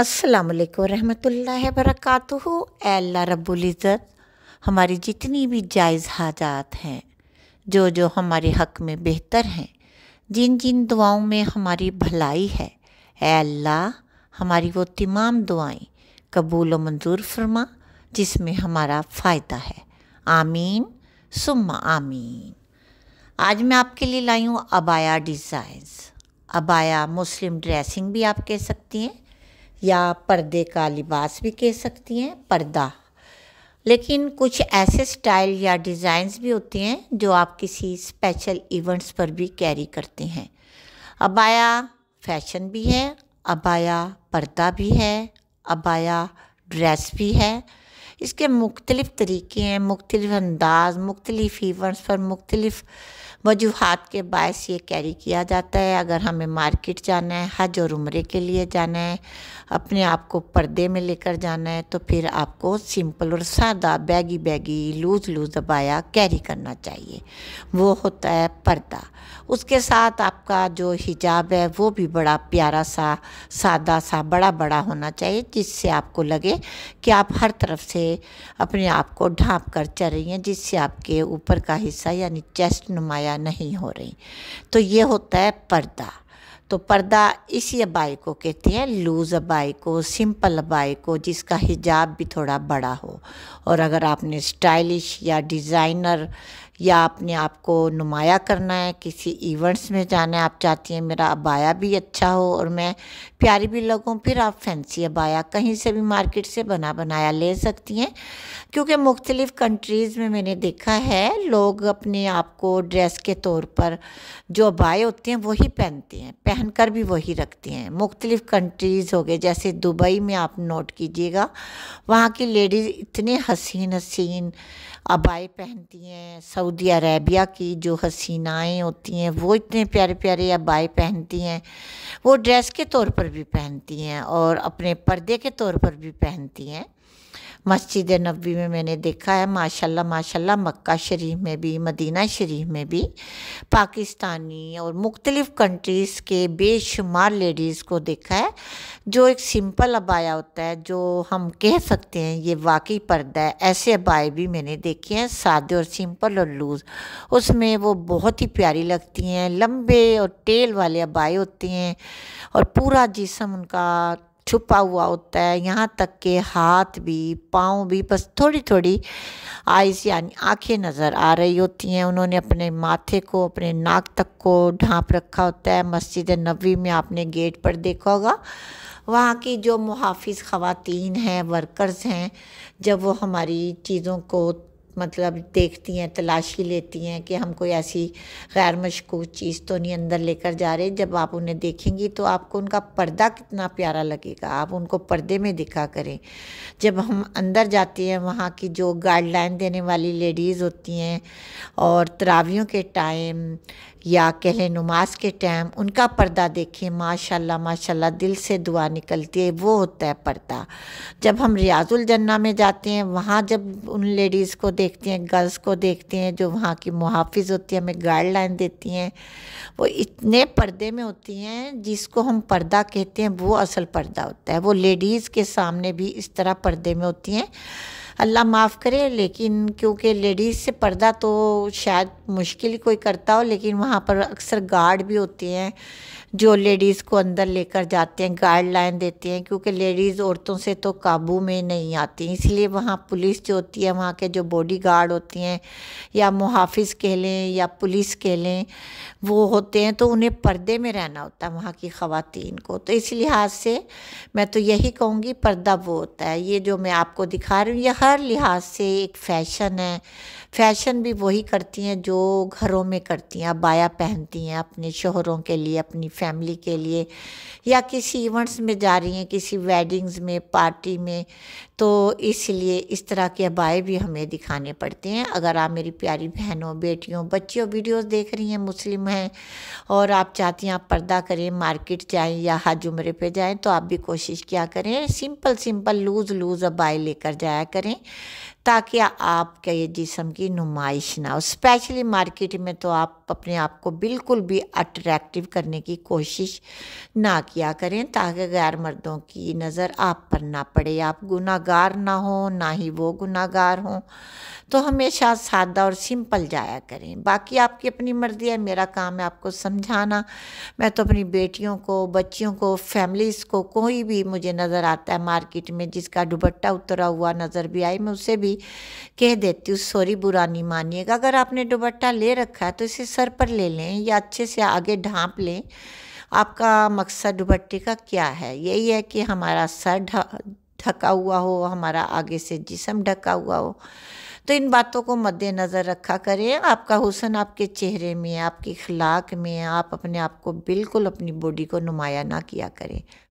अस्सलाम वालेकुम रहमतुल्लाहि वरकatuहू अल्लाह रब्बुल इज़्ज़त हमारी जितनी भी जायज़ हाजात हैं जो जो हमारे हक में बेहतर हैं जिन जिन दुआओं में हमारी भलाई है अल्लाह हमारी वो तमाम दुआएं कबूल व मंजूर फरमा जिसमें हमारा फ़ायदा है आमीन सुम्मा आमीन आज मैं आपके लिए लाई हूँ अबाया डिज़ाइंस अबाया मुस्लिम ड्रेसिंग भी आप कह सकती हैं या पर्दे का लिबास भी कह सकती हैं पर्दा लेकिन कुछ ऐसे स्टाइल या डिज़ाइंस भी होते हैं जो आप किसी स्पेशल इवेंट्स पर भी कैरी करते हैं अबाया फैशन भी है अबाया पर्दा भी है अबाया ड्रेस भी है इसके मुख्तलिफ़ तरीके हैं मुख्तलिफ अंदाज मुख्तलिफ इवेंट्स पर मुख्तलिफ वजूहत के बायस ये कैरी किया जाता है अगर हमें मार्केट जाना है हज और उम्र के लिए जाना है अपने आप को पर्दे में लेकर जाना है तो फिर आपको सिंपल और सादा बैगी बैगी लूज़ लूज़ दबाया कैरी करना चाहिए वो होता है पर्दा उसके साथ आपका जो हिजाब है वो भी बड़ा प्यारा सा सादा सा बड़ा बड़ा होना चाहिए जिससे आपको लगे कि आप हर तरफ से से अपने आप को ढाँप कर चल रही हैं जिससे आपके ऊपर का हिस्सा यानी चेस्ट नुमाया नहीं हो रही तो ये होता है पर्दा तो पर्दा इसी अबाई को कहते हैं लूज़ अबाई को सिंपल अबाई को जिसका हिजाब भी थोड़ा बड़ा हो और अगर आपने स्टाइलिश या डिज़ाइनर या अपने आप को नुमाया करना है किसी इवेंट्स में जाना है आप चाहती हैं मेरा अबाया भी अच्छा हो और मैं प्यारी भी लगूँ फिर आप फैंसी अबाया कहीं से भी मार्केट से बना बनाया ले सकती हैं क्योंकि मुख्तलिफ़ कंट्रीज़ में मैंने देखा है लोग अपने आप को ड्रेस के तौर पर जो अबाए होते हैं वही पहनते हैं पहन कर भी वही रखते हैं मुख्तलिफ़ कंट्रीज़ हो गए जैसे दुबई में आप नोट कीजिएगा वहाँ की लेडीज़ इतने हसीन हसीन आबाएँ पहनती हैं सऊदी अरेबिया की जो हसीनाएँ होती हैं वो इतने प्यारे प्यारे आबाएँ पहनती हैं वो ड्रेस के तौर पर भी पहनती हैं और अपने पर्दे के तौर पर भी पहनती हैं मस्जिद नबी में मैंने देखा है माशाल्लाह माशाल्लाह मक्का शरीफ में भी मदीना शरीफ में भी पाकिस्तानी और मुख्तलिफ़ कंट्रीज़ के बेशुमार लेडीज़ को देखा है जो एक सिंपल अबाया होता है जो हम कह सकते हैं ये वाकई पर्दा है ऐसे अबाए भी मैंने देखे हैं सादे और सिंपल और लूज़ उसमें वो बहुत ही प्यारी लगती हैं लंबे और टेल वाले अबाए होते हैं और पूरा जिसम उनका छुपा हुआ होता है यहाँ तक के हाथ भी पाँव भी बस थोड़ी थोड़ी आइस यानी आंखें नज़र आ रही होती हैं उन्होंने अपने माथे को अपने नाक तक को ढांप रखा होता है मस्जिद नबी में आपने गेट पर देखा होगा वहाँ की जो मुहाफ़ ख़वातीन हैं वर्कर्स हैं जब वो हमारी चीज़ों को मतलब देखती हैं तलाशी लेती हैं कि हम कोई ऐसी गैर मशकूक चीज़ तो नहीं अंदर लेकर जा रहे जब आप उन्हें देखेंगी तो आपको उनका पर्दा कितना प्यारा लगेगा आप उनको पर्दे में दिखा करें जब हम अंदर जाते हैं वहाँ की जो गाइडलाइन देने वाली लेडीज़ होती हैं और तरावियों के टाइम या कहें नमाज के टाइम उनका पर्दा देखें माशाल्लाह माशाल्लाह दिल से दुआ निकलती है वो होता है पर्दा जब हम रियाजुल जन्ना में जाते हैं वहाँ जब उन लेडीज़ को देखते हैं गर्ल्स को देखते हैं जो वहाँ की मुहाफ़ होती है हमें गाइडलाइन देती हैं वो इतने पर्दे में होती हैं जिसको हम पर्दा कहते हैं वो असल पर्दा होता है वो लेडीज़ के सामने भी इस तरह पर्दे में होती हैं अल्लाह माफ़ करे लेकिन क्योंकि लेडीज़ से पर्दा तो शायद मुश्किल ही कोई करता हो लेकिन वहाँ पर अक्सर गार्ड भी होते हैं जो लेडीज़ को अंदर लेकर जाते हैं गाइडलाइन देते हैं क्योंकि लेडीज़ औरतों से तो काबू में नहीं आती इसलिए वहाँ पुलिस जो होती है वहाँ के जो बॉडी गार्ड होती हैं या मुहाफ़ कह लें या पुलिस कह लें वो होते हैं तो उन्हें पर्दे में रहना होता है वहाँ की ख़वान को तो इस लिहाज से मैं तो यही कहूँगी पर्दा वो होता है ये जो मैं आपको दिखा रही हूँ ये हर लिहाज से एक फ़ैशन है फैशन भी वही करती हैं जो घरों में करती हैं अबाया पहनती हैं अपने शोहरों के लिए अपनी फैमिली के लिए या किसी इवेंट्स में जा रही हैं किसी वेडिंग्स में पार्टी में तो इसलिए इस तरह के अबाए भी हमें दिखाने पड़ते हैं अगर आप मेरी प्यारी बहनों बेटियों बच्चियों वीडियोस देख रही हैं मुस्लिम हैं और आप चाहती हैं आप पर्दा करें मार्केट जाएं या हज उम्र पे जाएं तो आप भी कोशिश किया करें सिंपल सिंपल लूज़ लूज़ अबाए लेकर जाया करें ताकि आपके जिसम की नुमाइश ना हो स्पेशली मार्केट में तो आप अपने आप को बिल्कुल भी अट्रैक्टिव करने की कोशिश ना किया करें ताकि गैर मर्दों की नज़र आप पर ना पड़े आप गुनागार ना हो ना ही वो गुनागार हों तो हमेशा सादा और सिंपल जाया करें बाकी आपकी अपनी मर्ज़ी है मेरा काम है आपको समझाना मैं तो अपनी बेटियों को बच्चियों को फैमिलीज़ को कोई भी मुझे नज़र आता है मार्केट में जिसका दुबट्टा उतरा हुआ नज़र भी आई मैं उसे भी कह देती हूँ सॉरी बुरा नहीं मानिएगा अगर आपने दुबट्टा ले रखा है तो इसे सर पर ले लें या अच्छे से आगे ढांप लें आपका मकसद दुपट्टे का क्या है यही है कि हमारा सर ढका हुआ हो हमारा आगे से जिसम ढका हुआ हो तो इन बातों को मद्देनज़र रखा करें आपका हुसन आपके चेहरे में आपकी अखलाक में आप अपने आप को बिल्कुल अपनी बॉडी को नुमाया ना किया करें